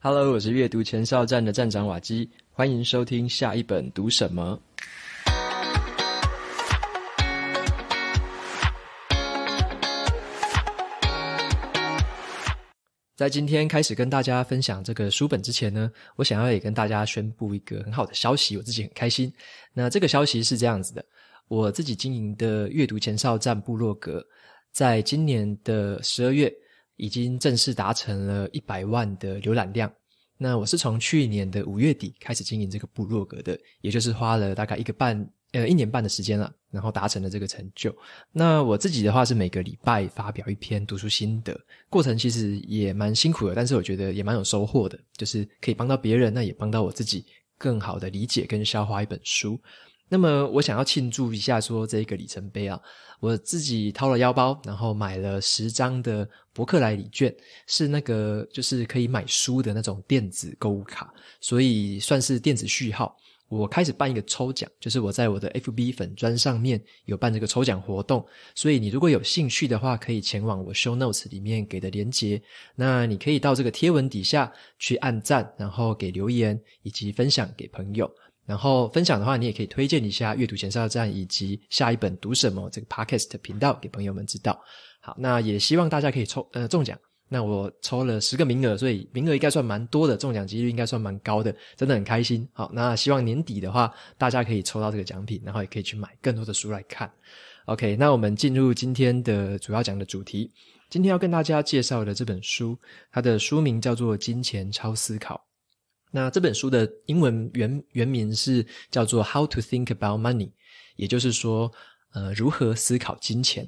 Hello，我是阅读前哨站的站长瓦基，欢迎收听下一本读什么。在今天开始跟大家分享这个书本之前呢，我想要也跟大家宣布一个很好的消息，我自己很开心。那这个消息是这样子的，我自己经营的阅读前哨站部落格，在今年的十二月。已经正式达成了一百万的浏览量。那我是从去年的五月底开始经营这个部落格的，也就是花了大概一个半呃一年半的时间了，然后达成了这个成就。那我自己的话是每个礼拜发表一篇读书心得，过程其实也蛮辛苦的，但是我觉得也蛮有收获的，就是可以帮到别人，那也帮到我自己，更好的理解跟消化一本书。那么我想要庆祝一下，说这个里程碑啊！我自己掏了腰包，然后买了十张的伯克莱礼券，是那个就是可以买书的那种电子购物卡，所以算是电子序号。我开始办一个抽奖，就是我在我的 FB 粉砖上面有办这个抽奖活动，所以你如果有兴趣的话，可以前往我 Show Notes 里面给的连接，那你可以到这个贴文底下去按赞，然后给留言以及分享给朋友。然后分享的话，你也可以推荐一下阅读前哨站以及下一本读什么这个 podcast 频道给朋友们知道。好，那也希望大家可以抽呃中奖。那我抽了十个名额，所以名额应该算蛮多的，中奖几率应该算蛮高的，真的很开心。好，那希望年底的话，大家可以抽到这个奖品，然后也可以去买更多的书来看。OK，那我们进入今天的主要讲的主题。今天要跟大家介绍的这本书，它的书名叫做《金钱超思考》。那这本书的英文原原名是叫做《How to Think About Money》，也就是说，呃，如何思考金钱？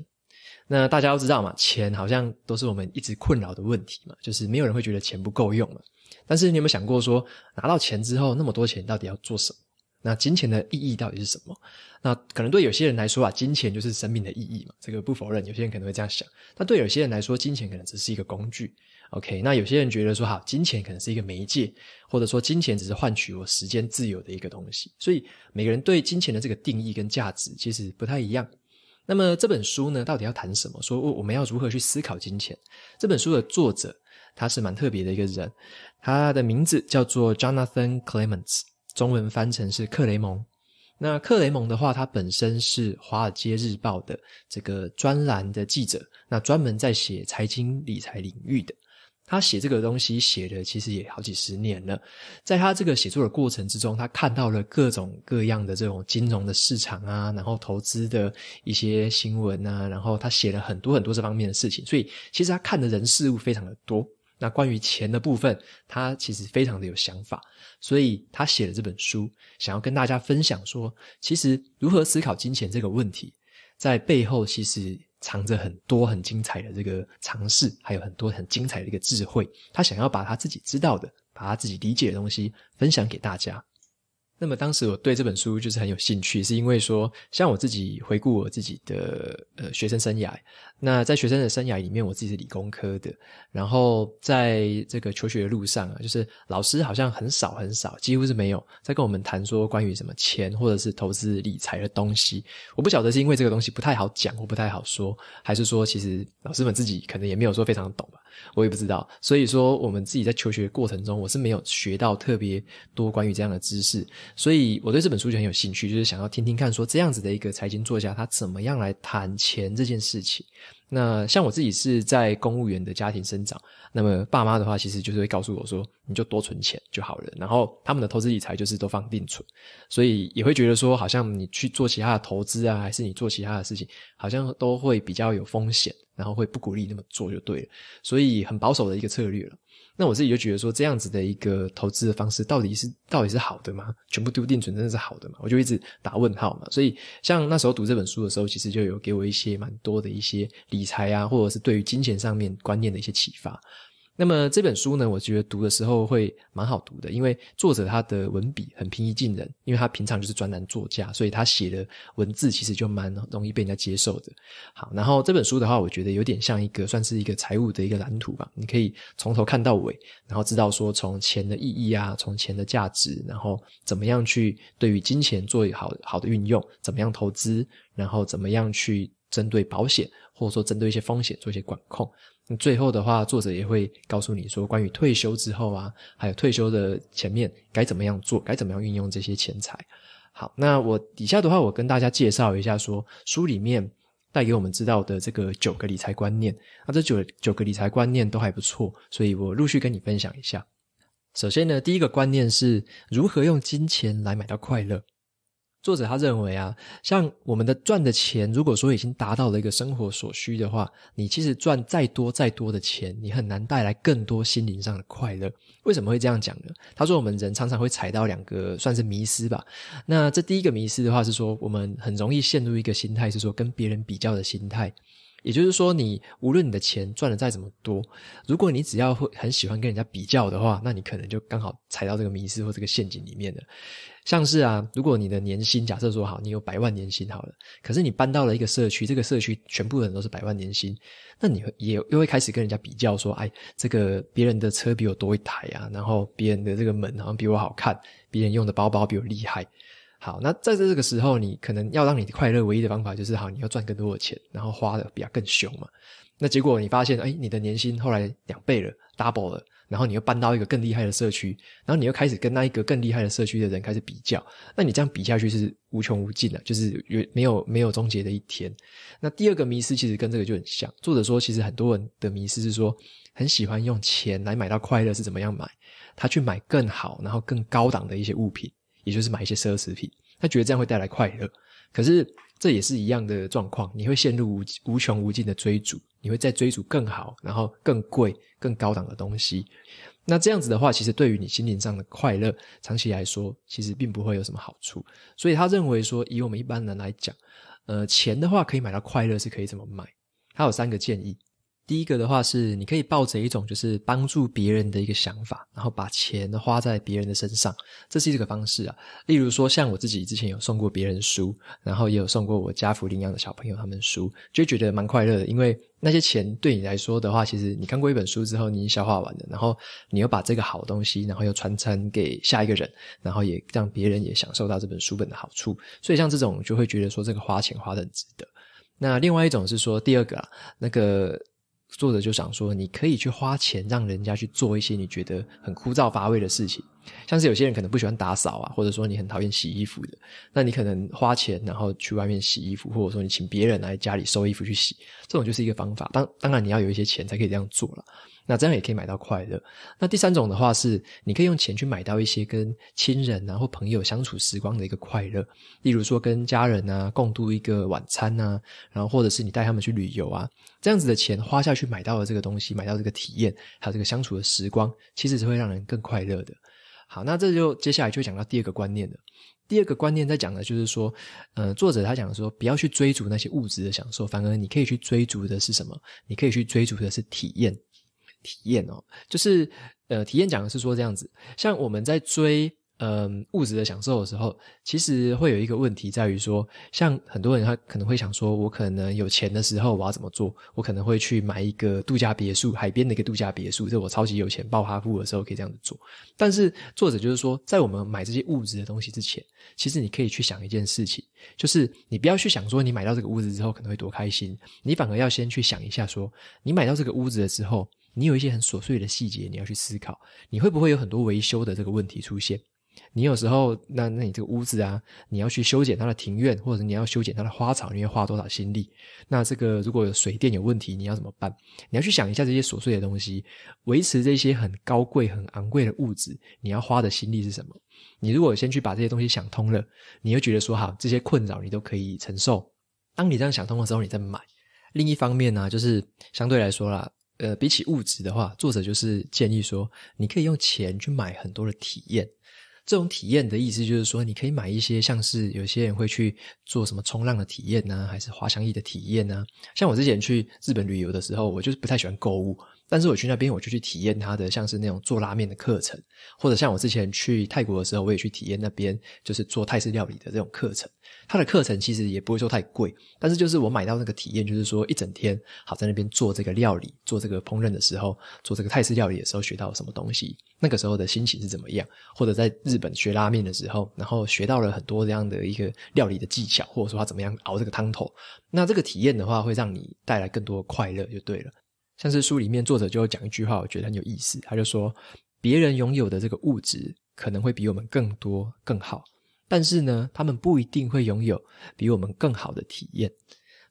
那大家都知道嘛，钱好像都是我们一直困扰的问题嘛，就是没有人会觉得钱不够用嘛。但是你有没有想过说，拿到钱之后，那么多钱到底要做什么？那金钱的意义到底是什么？那可能对有些人来说啊，金钱就是生命的意义嘛，这个不否认，有些人可能会这样想。那对有些人来说，金钱可能只是一个工具。OK，那有些人觉得说，好，金钱可能是一个媒介，或者说金钱只是换取我时间自由的一个东西。所以每个人对金钱的这个定义跟价值其实不太一样。那么这本书呢，到底要谈什么？说我们要如何去思考金钱？这本书的作者他是蛮特别的一个人，他的名字叫做 Jonathan Clements。中文翻成是克雷蒙。那克雷蒙的话，他本身是《华尔街日报》的这个专栏的记者，那专门在写财经理财领域的。他写这个东西写的其实也好几十年了，在他这个写作的过程之中，他看到了各种各样的这种金融的市场啊，然后投资的一些新闻啊，然后他写了很多很多这方面的事情，所以其实他看的人事物非常的多。那关于钱的部分，他其实非常的有想法，所以他写了这本书，想要跟大家分享说，其实如何思考金钱这个问题，在背后其实藏着很多很精彩的这个尝试，还有很多很精彩的一个智慧。他想要把他自己知道的，把他自己理解的东西分享给大家。那么当时我对这本书就是很有兴趣，是因为说，像我自己回顾我自己的呃学生生涯。那在学生的生涯里面，我自己是理工科的，然后在这个求学的路上啊，就是老师好像很少很少，几乎是没有在跟我们谈说关于什么钱或者是投资理财的东西。我不晓得是因为这个东西不太好讲，或不太好说，还是说其实老师们自己可能也没有说非常懂吧，我也不知道。所以说我们自己在求学过程中，我是没有学到特别多关于这样的知识，所以我对这本书就很有兴趣，就是想要听听看说这样子的一个财经作家他怎么样来谈钱这件事情。那像我自己是在公务员的家庭生长，那么爸妈的话，其实就是会告诉我说，你就多存钱就好了。然后他们的投资理财就是都放定存，所以也会觉得说，好像你去做其他的投资啊，还是你做其他的事情，好像都会比较有风险，然后会不鼓励那么做就对了。所以很保守的一个策略了。那我自己就觉得说，这样子的一个投资的方式到底是到底是好的吗？全部丢定存真的是好的吗？我就一直打问号嘛。所以像那时候读这本书的时候，其实就有给我一些蛮多的一些理财啊，或者是对于金钱上面观念的一些启发。那么这本书呢，我觉得读的时候会蛮好读的，因为作者他的文笔很平易近人，因为他平常就是专栏作家，所以他写的文字其实就蛮容易被人家接受的。好，然后这本书的话，我觉得有点像一个算是一个财务的一个蓝图吧，你可以从头看到尾，然后知道说从钱的意义啊，从钱的价值，然后怎么样去对于金钱做好好的运用，怎么样投资，然后怎么样去针对保险，或者说针对一些风险做一些管控。最后的话，作者也会告诉你说，关于退休之后啊，还有退休的前面该怎么样做，该怎么样运用这些钱财。好，那我底下的话，我跟大家介绍一下，说书里面带给我们知道的这个九个理财观念。那这九九个理财观念都还不错，所以我陆续跟你分享一下。首先呢，第一个观念是如何用金钱来买到快乐。作者他认为啊，像我们的赚的钱，如果说已经达到了一个生活所需的话，你其实赚再多再多的钱，你很难带来更多心灵上的快乐。为什么会这样讲呢？他说，我们人常常会踩到两个算是迷失吧。那这第一个迷失的话是说，我们很容易陷入一个心态，是说跟别人比较的心态。也就是说，你无论你的钱赚的再怎么多，如果你只要会很喜欢跟人家比较的话，那你可能就刚好踩到这个迷失或这个陷阱里面了。像是啊，如果你的年薪假设说好，你有百万年薪好了，可是你搬到了一个社区，这个社区全部的人都是百万年薪，那你也又会开始跟人家比较说，哎，这个别人的车比我多一台啊，然后别人的这个门好像比我好看，别人用的包包比我厉害，好，那在这个时候，你可能要让你快乐，唯一的方法就是好，你要赚更多的钱，然后花的比较更凶嘛，那结果你发现，哎，你的年薪后来两倍了，double 了。然后你又搬到一个更厉害的社区，然后你又开始跟那一个更厉害的社区的人开始比较，那你这样比下去是无穷无尽的，就是没有没有终结的一天。那第二个迷失其实跟这个就很像。作者说，其实很多人的迷失是说，很喜欢用钱来买到快乐，是怎么样买？他去买更好，然后更高档的一些物品，也就是买一些奢侈品，他觉得这样会带来快乐。可是这也是一样的状况，你会陷入无无穷无尽的追逐，你会在追逐更好、然后更贵、更高档的东西。那这样子的话，其实对于你心灵上的快乐，长期来说其实并不会有什么好处。所以他认为说，以我们一般人来讲，呃，钱的话可以买到快乐是可以怎么买？他有三个建议。第一个的话是，你可以抱着一种就是帮助别人的一个想法，然后把钱花在别人的身上，这是一个方式啊。例如说，像我自己之前有送过别人书，然后也有送过我家福领养的小朋友他们书，就觉得蛮快乐的。因为那些钱对你来说的话，其实你看过一本书之后，你消化完了，然后你又把这个好东西，然后又传承给下一个人，然后也让别人也享受到这本书本的好处。所以像这种，就会觉得说这个花钱花的很值得。那另外一种是说，第二个啊，那个。作者就想说，你可以去花钱让人家去做一些你觉得很枯燥乏味的事情。像是有些人可能不喜欢打扫啊，或者说你很讨厌洗衣服的，那你可能花钱然后去外面洗衣服，或者说你请别人来家里收衣服去洗，这种就是一个方法。当当然你要有一些钱才可以这样做了，那这样也可以买到快乐。那第三种的话是，你可以用钱去买到一些跟亲人啊或朋友相处时光的一个快乐，例如说跟家人啊共度一个晚餐啊，然后或者是你带他们去旅游啊，这样子的钱花下去买到了这个东西，买到这个体验还有这个相处的时光，其实是会让人更快乐的。好，那这就接下来就讲到第二个观念了。第二个观念在讲的就是说，呃，作者他讲说，不要去追逐那些物质的享受，反而你可以去追逐的是什么？你可以去追逐的是体验，体验哦，就是呃，体验讲的是说这样子，像我们在追。嗯，物质的享受的时候，其实会有一个问题在于说，像很多人他可能会想说，我可能有钱的时候我要怎么做？我可能会去买一个度假别墅，海边的一个度假别墅，这我超级有钱暴发户的时候可以这样子做。但是作者就是说，在我们买这些物质的东西之前，其实你可以去想一件事情，就是你不要去想说你买到这个屋子之后可能会多开心，你反而要先去想一下说，你买到这个屋子的时候，你有一些很琐碎的细节你要去思考，你会不会有很多维修的这个问题出现？你有时候，那那你这个屋子啊，你要去修剪它的庭院，或者你要修剪它的花草，你要花多少心力？那这个如果有水电有问题，你要怎么办？你要去想一下这些琐碎的东西，维持这些很高贵、很昂贵的物质，你要花的心力是什么？你如果先去把这些东西想通了，你就觉得说，好，这些困扰你都可以承受。当你这样想通的时候，你再买。另一方面呢，就是相对来说啦，呃，比起物质的话，作者就是建议说，你可以用钱去买很多的体验。这种体验的意思就是说，你可以买一些，像是有些人会去做什么冲浪的体验呢，还是滑翔翼的体验呢？像我之前去日本旅游的时候，我就是不太喜欢购物，但是我去那边我就去体验它的，像是那种做拉面的课程，或者像我之前去泰国的时候，我也去体验那边就是做泰式料理的这种课程。他的课程其实也不会说太贵，但是就是我买到那个体验，就是说一整天好在那边做这个料理、做这个烹饪的时候，做这个泰式料理的时候学到什么东西，那个时候的心情是怎么样，或者在日本学拉面的时候，然后学到了很多这样的一个料理的技巧，或者说他怎么样熬这个汤头，那这个体验的话会让你带来更多快乐，就对了。像是书里面作者就讲一句话，我觉得很有意思，他就说别人拥有的这个物质可能会比我们更多、更好。但是呢，他们不一定会拥有比我们更好的体验，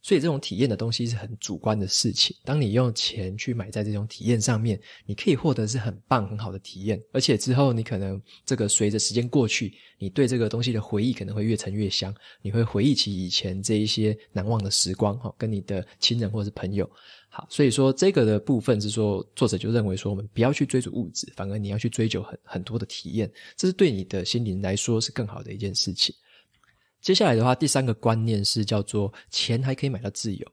所以这种体验的东西是很主观的事情。当你用钱去买在这种体验上面，你可以获得是很棒、很好的体验，而且之后你可能这个随着时间过去，你对这个东西的回忆可能会越沉越香，你会回忆起以前这一些难忘的时光，哈，跟你的亲人或者是朋友。好，所以说这个的部分是说，作者就认为说，我们不要去追逐物质，反而你要去追求很很多的体验，这是对你的心灵来说是更好的一件事情。接下来的话，第三个观念是叫做钱还可以买到自由。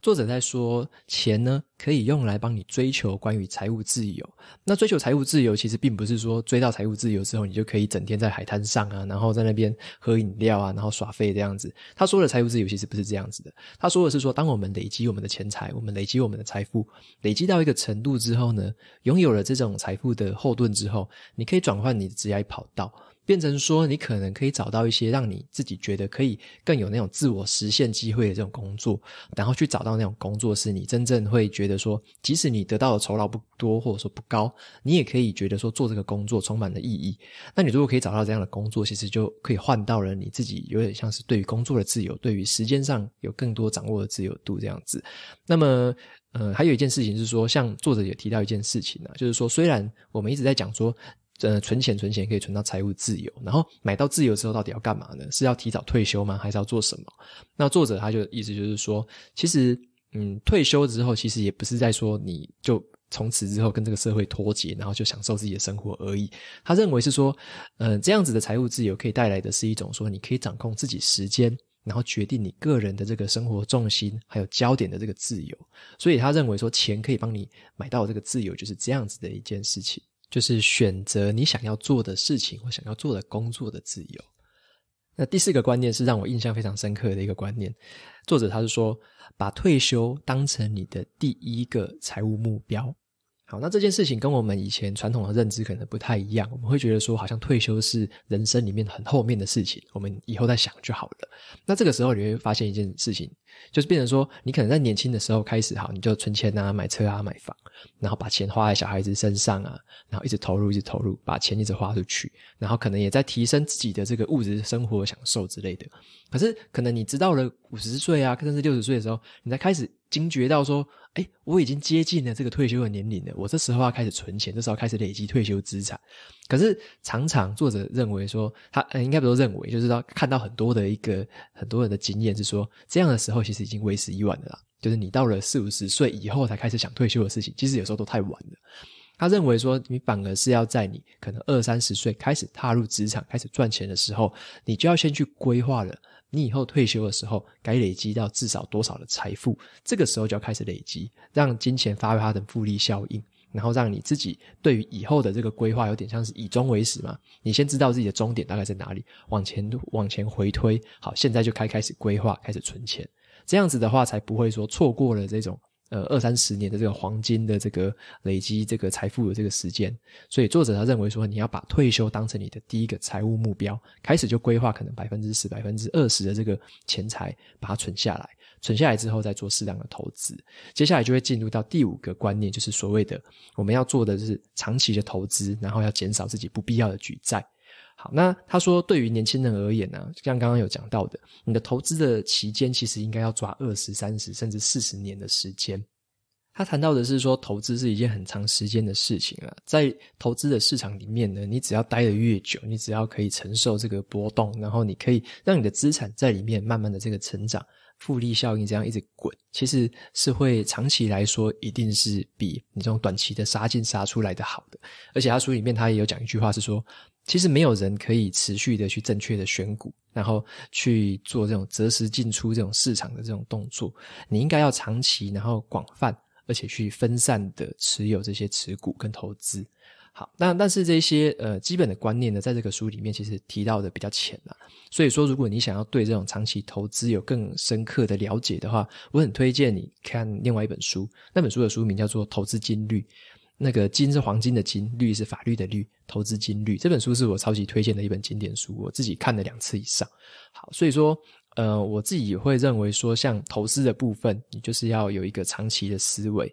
作者在说，钱呢可以用来帮你追求关于财务自由。那追求财务自由，其实并不是说追到财务自由之后，你就可以整天在海滩上啊，然后在那边喝饮料啊，然后耍废这样子。他说的财务自由其实不是这样子的。他说的是说，当我们累积我们的钱财，我们累积我们的财富，累积到一个程度之后呢，拥有了这种财富的后盾之后，你可以转换你的职业跑道。变成说，你可能可以找到一些让你自己觉得可以更有那种自我实现机会的这种工作，然后去找到那种工作是你真正会觉得说，即使你得到的酬劳不多或者说不高，你也可以觉得说做这个工作充满了意义。那你如果可以找到这样的工作，其实就可以换到了你自己有点像是对于工作的自由，对于时间上有更多掌握的自由度这样子。那么，呃，还有一件事情是说，像作者也提到一件事情呢，就是说，虽然我们一直在讲说。呃，存钱，存钱可以存到财务自由。然后买到自由之后，到底要干嘛呢？是要提早退休吗？还是要做什么？那作者他就意思就是说，其实，嗯，退休之后其实也不是在说你就从此之后跟这个社会脱节，然后就享受自己的生活而已。他认为是说，嗯，这样子的财务自由可以带来的是一种说，你可以掌控自己时间，然后决定你个人的这个生活重心还有焦点的这个自由。所以他认为说，钱可以帮你买到这个自由，就是这样子的一件事情。就是选择你想要做的事情或想要做的工作的自由。那第四个观念是让我印象非常深刻的一个观念，作者他是说，把退休当成你的第一个财务目标。好，那这件事情跟我们以前传统的认知可能不太一样。我们会觉得说，好像退休是人生里面很后面的事情，我们以后再想就好了。那这个时候你会发现一件事情，就是变成说，你可能在年轻的时候开始，好，你就存钱啊，买车啊，买房，然后把钱花在小孩子身上啊，然后一直投入，一直投入，把钱一直花出去，然后可能也在提升自己的这个物质生活享受之类的。可是，可能你知道了五十岁啊，甚至六十岁的时候，你才开始惊觉到说。哎，我已经接近了这个退休的年龄了，我这时候要开始存钱，这时候开始累积退休资产。可是常常作者认为说，他应该不都认为，就是说看到很多的一个很多人的经验是说，这样的时候其实已经为时已晚了啦。就是你到了四五十岁以后才开始想退休的事情，其实有时候都太晚了。他认为说，你反而是要在你可能二三十岁开始踏入职场、开始赚钱的时候，你就要先去规划了。你以后退休的时候，该累积到至少多少的财富？这个时候就要开始累积，让金钱发挥它的复利效应，然后让你自己对于以后的这个规划，有点像是以终为始嘛。你先知道自己的终点大概在哪里，往前往前回推，好，现在就开开始规划，开始存钱，这样子的话，才不会说错过了这种。呃，二三十年的这个黄金的这个累积，这个财富的这个时间，所以作者他认为说，你要把退休当成你的第一个财务目标，开始就规划可能百分之十、百分之二十的这个钱财，把它存下来，存下来之后再做适当的投资，接下来就会进入到第五个观念，就是所谓的我们要做的是长期的投资，然后要减少自己不必要的举债。好，那他说，对于年轻人而言呢，像刚刚有讲到的，你的投资的期间其实应该要抓二十三十甚至四十年的时间。他谈到的是说，投资是一件很长时间的事情啊，在投资的市场里面呢，你只要待得越久，你只要可以承受这个波动，然后你可以让你的资产在里面慢慢的这个成长，复利效应这样一直滚，其实是会长期来说一定是比你这种短期的杀进杀出来的好的。而且他书里面他也有讲一句话是说。其实没有人可以持续的去正确的选股，然后去做这种择时进出这种市场的这种动作。你应该要长期，然后广泛，而且去分散的持有这些持股跟投资。好，那但是这些呃基本的观念呢，在这个书里面其实提到的比较浅了。所以说，如果你想要对这种长期投资有更深刻的了解的话，我很推荐你看另外一本书。那本书的书名叫做《投资金律》。那个金是黄金的金，律是法律的律，投资金律这本书是我超级推荐的一本经典书，我自己看了两次以上。好，所以说，呃，我自己也会认为说，像投资的部分，你就是要有一个长期的思维。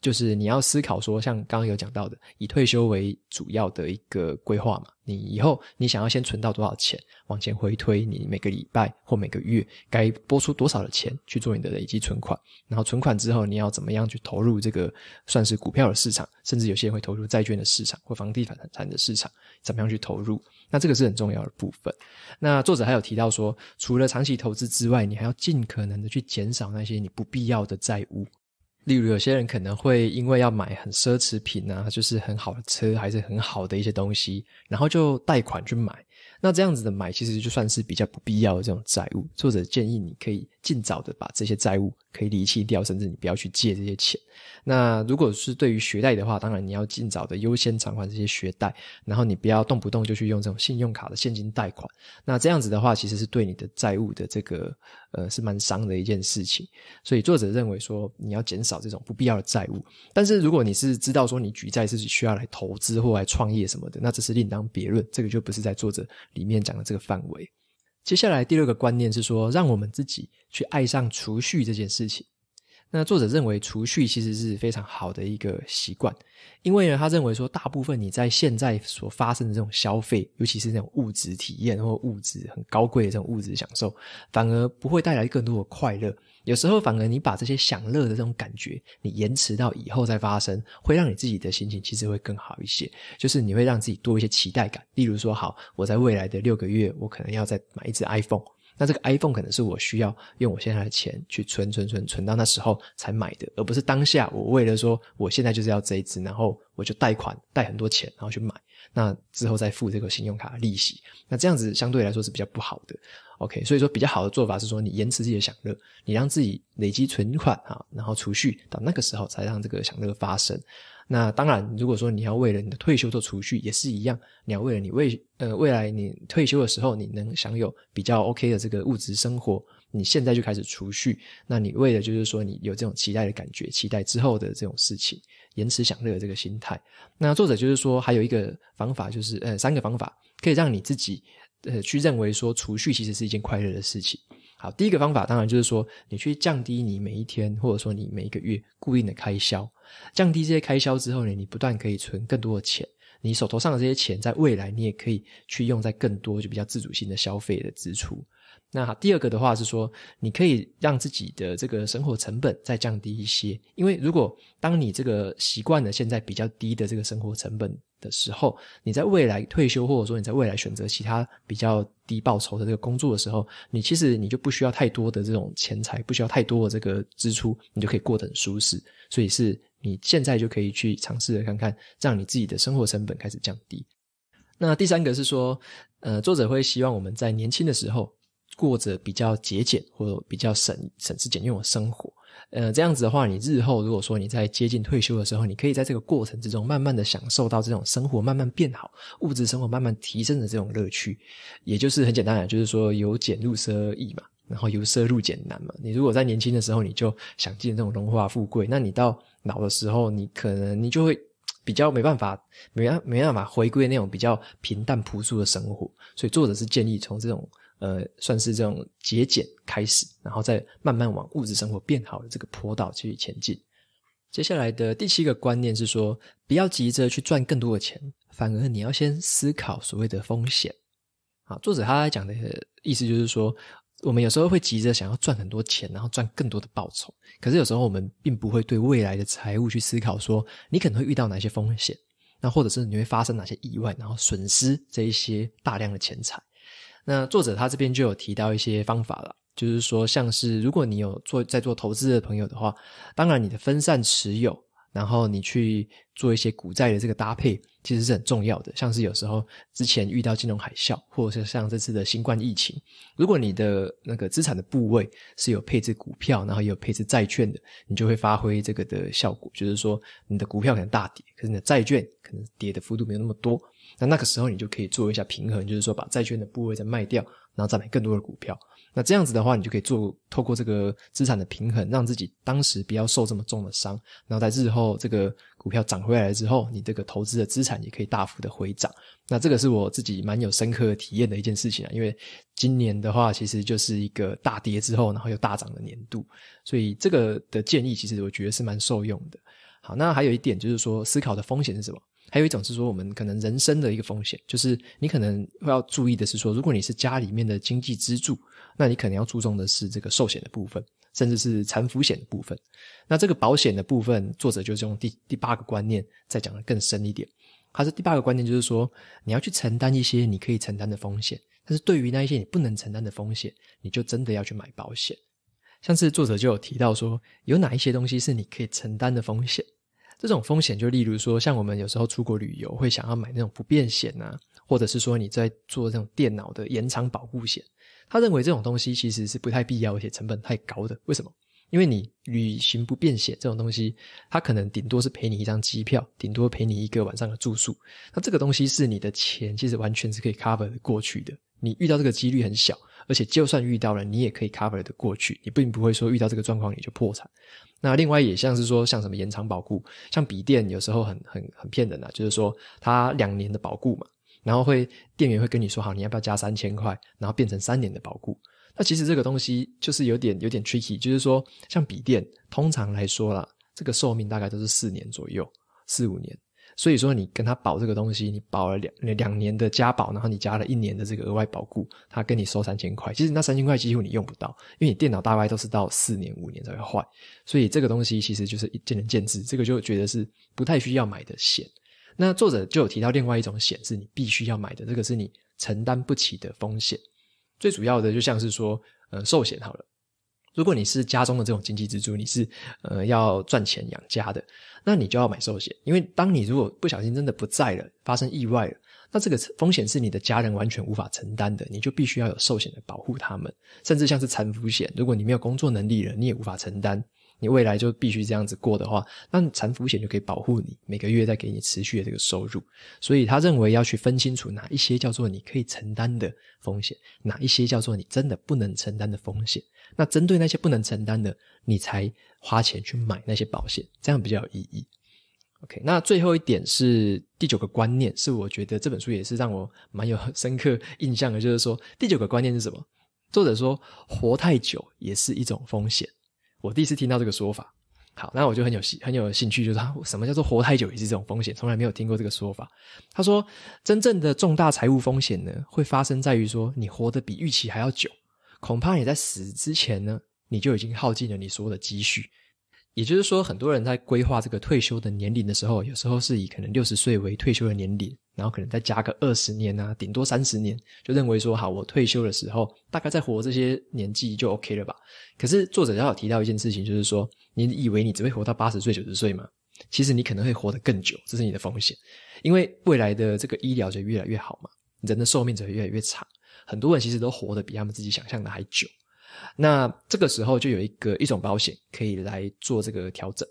就是你要思考说，像刚刚有讲到的，以退休为主要的一个规划嘛，你以后你想要先存到多少钱，往前回推，你每个礼拜或每个月该拨出多少的钱去做你的累积存款，然后存款之后你要怎么样去投入这个算是股票的市场，甚至有些人会投入债券的市场或房地产产的市场，怎么样去投入？那这个是很重要的部分。那作者还有提到说，除了长期投资之外，你还要尽可能的去减少那些你不必要的债务。例如，有些人可能会因为要买很奢侈品啊，就是很好的车还是很好的一些东西，然后就贷款去买。那这样子的买，其实就算是比较不必要的这种债务。作者建议你可以尽早的把这些债务。可以离弃掉，甚至你不要去借这些钱。那如果是对于学贷的话，当然你要尽早的优先偿还这些学贷，然后你不要动不动就去用这种信用卡的现金贷款。那这样子的话，其实是对你的债务的这个呃是蛮伤的一件事情。所以作者认为说你要减少这种不必要的债务。但是如果你是知道说你举债是需要来投资或来创业什么的，那这是另当别论，这个就不是在作者里面讲的这个范围。接下来第六个观念是说，让我们自己去爱上储蓄这件事情。那作者认为储蓄其实是非常好的一个习惯，因为呢，他认为说，大部分你在现在所发生的这种消费，尤其是那种物质体验或物质很高贵的这种物质享受，反而不会带来更多的快乐。有时候反而你把这些享乐的这种感觉，你延迟到以后再发生，会让你自己的心情其实会更好一些。就是你会让自己多一些期待感。例如说，好，我在未来的六个月，我可能要再买一只 iPhone。那这个 iPhone 可能是我需要用我现在的钱去存存存存到那时候才买的，而不是当下我为了说我现在就是要这一只，然后我就贷款贷很多钱然后去买，那之后再付这个信用卡利息。那这样子相对来说是比较不好的。OK，所以说比较好的做法是说你延迟自己的享乐，你让自己累积存款啊，然后储蓄到那个时候才让这个享乐发生。那当然，如果说你要为了你的退休做储蓄，也是一样。你要为了你未呃未来你退休的时候，你能享有比较 OK 的这个物质生活，你现在就开始储蓄。那你为了就是说你有这种期待的感觉，期待之后的这种事情，延迟享乐的这个心态。那作者就是说，还有一个方法就是呃三个方法，可以让你自己呃去认为说储蓄其实是一件快乐的事情。好，第一个方法当然就是说，你去降低你每一天，或者说你每一个月固定的开销，降低这些开销之后呢，你不断可以存更多的钱，你手头上的这些钱，在未来你也可以去用在更多就比较自主性的消费的支出。那第二个的话是说，你可以让自己的这个生活成本再降低一些，因为如果当你这个习惯了现在比较低的这个生活成本的时候，你在未来退休或者说你在未来选择其他比较低报酬的这个工作的时候，你其实你就不需要太多的这种钱财，不需要太多的这个支出，你就可以过得很舒适。所以是你现在就可以去尝试着看看，让你自己的生活成本开始降低。那第三个是说，呃，作者会希望我们在年轻的时候。过着比较节俭或者比较省省吃俭用的生活，呃，这样子的话，你日后如果说你在接近退休的时候，你可以在这个过程之中，慢慢的享受到这种生活慢慢变好，物质生活慢慢提升的这种乐趣。也就是很简单，就是说由俭入奢易嘛，然后由奢入俭难嘛。你如果在年轻的时候你就想进这种荣华富贵，那你到老的时候，你可能你就会比较没办法，没没办法回归那种比较平淡朴素的生活。所以作者是建议从这种。呃，算是这种节俭开始，然后再慢慢往物质生活变好的这个坡道去前进。接下来的第七个观念是说，不要急着去赚更多的钱，反而你要先思考所谓的风险。啊，作者他讲的意思就是说，我们有时候会急着想要赚很多钱，然后赚更多的报酬，可是有时候我们并不会对未来的财务去思考，说你可能会遇到哪些风险，那或者是你会发生哪些意外，然后损失这一些大量的钱财。那作者他这边就有提到一些方法了，就是说，像是如果你有做在做投资的朋友的话，当然你的分散持有。然后你去做一些股债的这个搭配，其实是很重要的。像是有时候之前遇到金融海啸，或者是像这次的新冠疫情，如果你的那个资产的部位是有配置股票，然后也有配置债券的，你就会发挥这个的效果，就是说你的股票可能大跌，可是你的债券可能跌的幅度没有那么多。那那个时候你就可以做一下平衡，就是说把债券的部位再卖掉，然后再买更多的股票。那这样子的话，你就可以做，透过这个资产的平衡，让自己当时不要受这么重的伤，然后在日后这个股票涨回来了之后，你这个投资的资产也可以大幅的回涨。那这个是我自己蛮有深刻体验的一件事情啊，因为今年的话，其实就是一个大跌之后，然后又大涨的年度，所以这个的建议，其实我觉得是蛮受用的。好，那还有一点就是说，思考的风险是什么？还有一种是说，我们可能人生的一个风险，就是你可能会要注意的是说，如果你是家里面的经济支柱，那你可能要注重的是这个寿险的部分，甚至是残服险的部分。那这个保险的部分，作者就是用第第八个观念再讲的更深一点。他是第八个观念，就是说你要去承担一些你可以承担的风险，但是对于那一些你不能承担的风险，你就真的要去买保险。像是作者就有提到说，有哪一些东西是你可以承担的风险？这种风险就例如说，像我们有时候出国旅游会想要买那种不便险啊，或者是说你在做这种电脑的延长保护险。他认为这种东西其实是不太必要，而且成本太高的。为什么？因为你旅行不便险这种东西，他可能顶多是赔你一张机票，顶多赔你一个晚上的住宿。那这个东西是你的钱，其实完全是可以 cover 过去的。你遇到这个几率很小，而且就算遇到了，你也可以 cover 的过去，你并不会说遇到这个状况你就破产。那另外也像是说，像什么延长保固，像笔电有时候很很很骗人啊，就是说它两年的保固嘛，然后会店员会跟你说，好，你要不要加三千块，然后变成三年的保固？那其实这个东西就是有点有点 tricky，就是说像笔电，通常来说啦，这个寿命大概都是四年左右，四五年。所以说你跟他保这个东西，你保了两两年的加保，然后你加了一年的这个额外保固，他跟你收三千块。其实那三千块几乎你用不到，因为你电脑大概都是到四年五年才会坏，所以这个东西其实就是见仁见智。这个就觉得是不太需要买的险。那作者就有提到另外一种险是你必须要买的，这个是你承担不起的风险。最主要的就像是说，呃，寿险好了。如果你是家中的这种经济支柱，你是呃要赚钱养家的，那你就要买寿险，因为当你如果不小心真的不在了，发生意外了，那这个风险是你的家人完全无法承担的，你就必须要有寿险的保护他们，甚至像是残服险，如果你没有工作能力了，你也无法承担。你未来就必须这样子过的话，那残抚险就可以保护你每个月再给你持续的这个收入。所以他认为要去分清楚哪一些叫做你可以承担的风险，哪一些叫做你真的不能承担的风险。那针对那些不能承担的，你才花钱去买那些保险，这样比较有意义。OK，那最后一点是第九个观念，是我觉得这本书也是让我蛮有 深刻印象的，就是说第九个观念是什么？作者说，活太久也是一种风险。我第一次听到这个说法，好，那我就很有兴很有兴趣，就是什么叫做活太久也是这种风险，从来没有听过这个说法。他说，真正的重大财务风险呢，会发生在于说你活得比预期还要久，恐怕你在死之前呢，你就已经耗尽了你所有的积蓄。也就是说，很多人在规划这个退休的年龄的时候，有时候是以可能六十岁为退休的年龄，然后可能再加个二十年啊，顶多三十年，就认为说，好，我退休的时候大概再活这些年纪就 OK 了吧。可是作者刚好提到一件事情，就是说，你以为你只会活到八十岁、九十岁吗？其实你可能会活得更久，这是你的风险，因为未来的这个医疗就越来越好嘛，人的寿命只会越来越长，很多人其实都活得比他们自己想象的还久。那这个时候就有一个一种保险可以来做这个调整，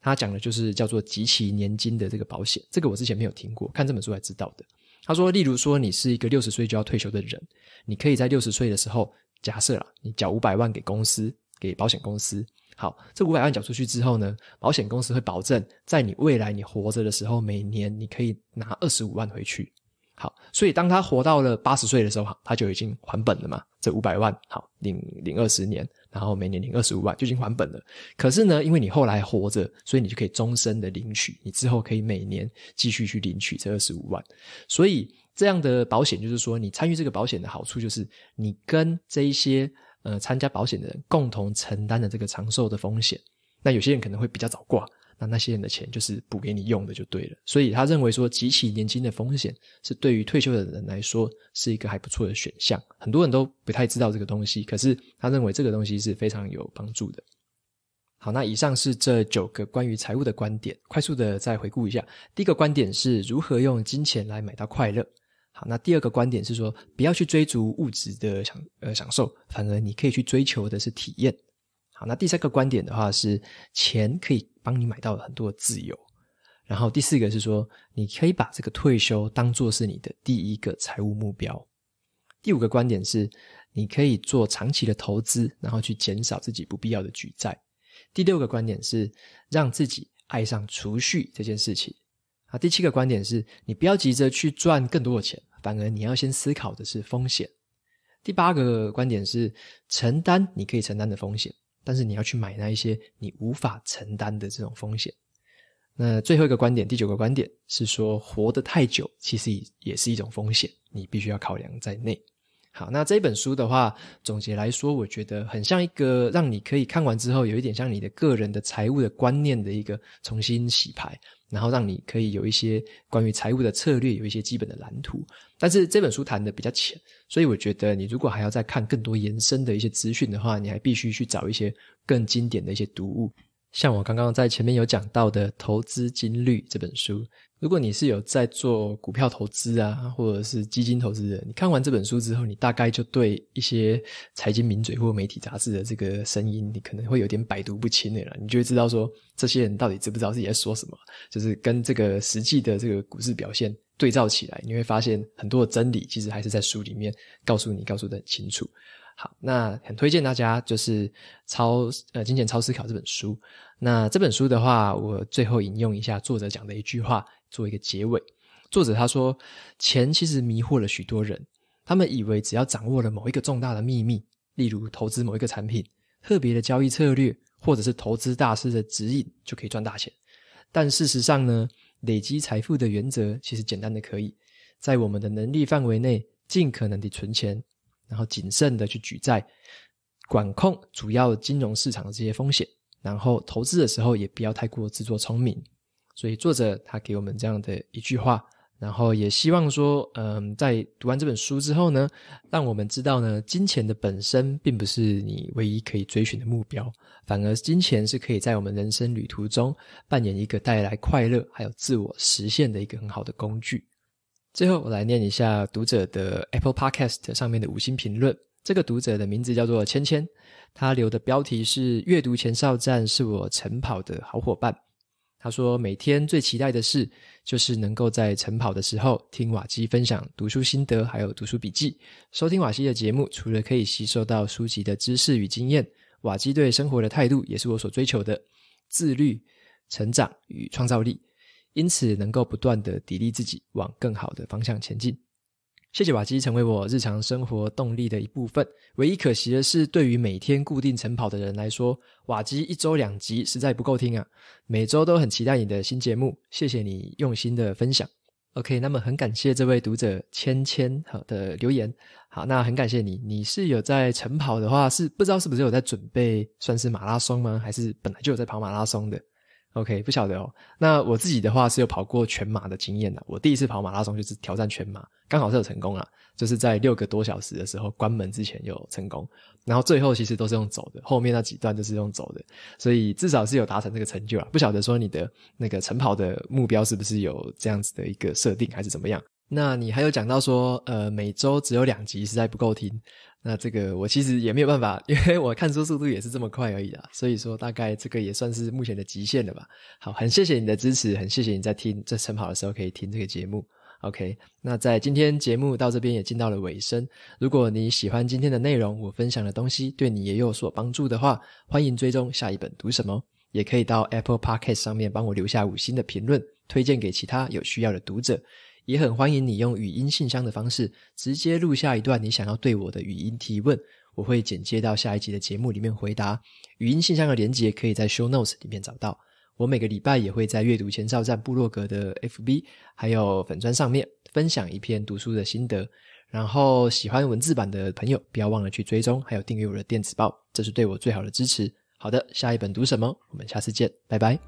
他讲的就是叫做极其年金的这个保险，这个我之前没有听过，看这本书才知道的。他说，例如说你是一个六十岁就要退休的人，你可以在六十岁的时候，假设了你缴五百万给公司给保险公司，好，这五百万缴出去之后呢，保险公司会保证在你未来你活着的时候，每年你可以拿二十五万回去。好，所以当他活到了八十岁的时候，他就已经还本了嘛？这五百万，好，领领二十年，然后每年领二十五万，就已经还本了。可是呢，因为你后来活着，所以你就可以终身的领取，你之后可以每年继续去领取这二十五万。所以这样的保险，就是说你参与这个保险的好处，就是你跟这一些呃参加保险的人共同承担了这个长寿的风险。那有些人可能会比较早挂。那那些人的钱就是补给你用的，就对了。所以他认为说，极其年金的风险是对于退休的人来说是一个还不错的选项。很多人都不太知道这个东西，可是他认为这个东西是非常有帮助的。好，那以上是这九个关于财务的观点。快速的再回顾一下：第一个观点是如何用金钱来买到快乐。好，那第二个观点是说，不要去追逐物质的享呃享受，反而你可以去追求的是体验。好，那第三个观点的话是钱可以。帮你买到了很多的自由，然后第四个是说，你可以把这个退休当做是你的第一个财务目标。第五个观点是，你可以做长期的投资，然后去减少自己不必要的举债。第六个观点是，让自己爱上储蓄这件事情。啊，第七个观点是，你不要急着去赚更多的钱，反而你要先思考的是风险。第八个观点是，承担你可以承担的风险。但是你要去买那一些你无法承担的这种风险。那最后一个观点，第九个观点是说，活得太久其实也也是一种风险，你必须要考量在内。好，那这本书的话，总结来说，我觉得很像一个让你可以看完之后，有一点像你的个人的财务的观念的一个重新洗牌。然后让你可以有一些关于财务的策略，有一些基本的蓝图。但是这本书谈的比较浅，所以我觉得你如果还要再看更多延伸的一些资讯的话，你还必须去找一些更经典的一些读物。像我刚刚在前面有讲到的《投资金律》这本书，如果你是有在做股票投资啊，或者是基金投资人，你看完这本书之后，你大概就对一些财经名嘴或媒体杂志的这个声音，你可能会有点百毒不侵的了。你就会知道说，这些人到底知不知道自己在说什么，就是跟这个实际的这个股市表现对照起来，你会发现很多的真理其实还是在书里面告诉你，告诉的很清楚。好，那很推荐大家就是超呃《金钱超思考》这本书。那这本书的话，我最后引用一下作者讲的一句话做一个结尾。作者他说：“钱其实迷惑了许多人，他们以为只要掌握了某一个重大的秘密，例如投资某一个产品、特别的交易策略，或者是投资大师的指引，就可以赚大钱。但事实上呢，累积财富的原则其实简单的，可以在我们的能力范围内尽可能的存钱。”然后谨慎的去举债，管控主要金融市场的这些风险，然后投资的时候也不要太过自作聪明。所以作者他给我们这样的一句话，然后也希望说，嗯，在读完这本书之后呢，让我们知道呢，金钱的本身并不是你唯一可以追寻的目标，反而金钱是可以在我们人生旅途中扮演一个带来快乐还有自我实现的一个很好的工具。最后，我来念一下读者的 Apple Podcast 上面的五星评论。这个读者的名字叫做芊芊，他留的标题是“阅读前哨站是我晨跑的好伙伴”。他说，每天最期待的事就是能够在晨跑的时候听瓦基分享读书心得，还有读书笔记。收听瓦基的节目，除了可以吸收到书籍的知识与经验，瓦基对生活的态度也是我所追求的：自律、成长与创造力。因此，能够不断的砥砺自己往更好的方向前进。谢谢瓦基成为我日常生活动力的一部分。唯一可惜的是，对于每天固定晨跑的人来说，瓦基一周两集实在不够听啊。每周都很期待你的新节目，谢谢你用心的分享。OK，那么很感谢这位读者芊芊好的留言。好，那很感谢你。你是有在晨跑的话，是不知道是不是有在准备算是马拉松吗？还是本来就有在跑马拉松的？OK，不晓得哦。那我自己的话是有跑过全马的经验的。我第一次跑马拉松就是挑战全马，刚好是有成功了，就是在六个多小时的时候关门之前有成功。然后最后其实都是用走的，后面那几段就是用走的，所以至少是有达成这个成就啊。不晓得说你的那个晨跑的目标是不是有这样子的一个设定，还是怎么样？那你还有讲到说，呃，每周只有两集实在不够听。那这个我其实也没有办法，因为我看书速度也是这么快而已啦。所以说大概这个也算是目前的极限了吧。好，很谢谢你的支持，很谢谢你在听在晨跑的时候可以听这个节目。OK，那在今天节目到这边也进到了尾声。如果你喜欢今天的内容，我分享的东西对你也有有所帮助的话，欢迎追踪下一本读什么，也可以到 Apple Podcast 上面帮我留下五星的评论，推荐给其他有需要的读者。也很欢迎你用语音信箱的方式直接录下一段你想要对我的语音提问，我会剪接到下一集的节目里面回答。语音信箱的连接可以在 show notes 里面找到。我每个礼拜也会在阅读前哨站部落格的 FB 还有粉砖上面分享一篇读书的心得。然后喜欢文字版的朋友，不要忘了去追踪还有订阅我的电子报，这是对我最好的支持。好的，下一本读什么？我们下次见，拜拜。